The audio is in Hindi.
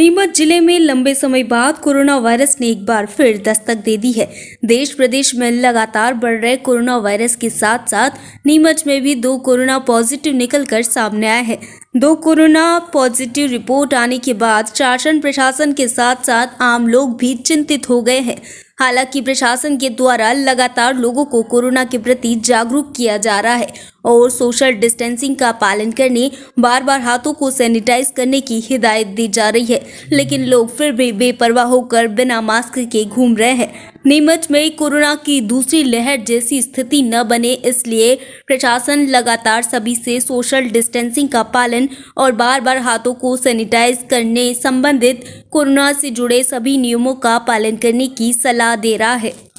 नीमच जिले में लंबे समय बाद कोरोना वायरस ने एक बार फिर दस्तक दे दी है देश प्रदेश में लगातार बढ़ रहे कोरोना वायरस के साथ साथ नीमच में भी दो कोरोना पॉजिटिव निकलकर सामने आए हैं दो कोरोना पॉजिटिव रिपोर्ट आने के बाद शासन प्रशासन के साथ साथ आम लोग भी चिंतित हो गए हैं हालांकि प्रशासन के द्वारा लगातार लोगों को कोरोना के प्रति जागरूक किया जा रहा है और सोशल डिस्टेंसिंग का पालन करने बार बार हाथों को सैनिटाइज करने की हिदायत दी जा रही है लेकिन लोग फिर भी बेपरवाह होकर बिना मास्क के घूम रहे हैं नीमच में कोरोना की दूसरी लहर जैसी स्थिति न बने इसलिए प्रशासन लगातार सभी से सोशल डिस्टेंसिंग का पालन और बार बार हाथों को सैनिटाइज करने संबंधित कोरोना से जुड़े सभी नियमों का पालन करने की सलाह दे रहा है।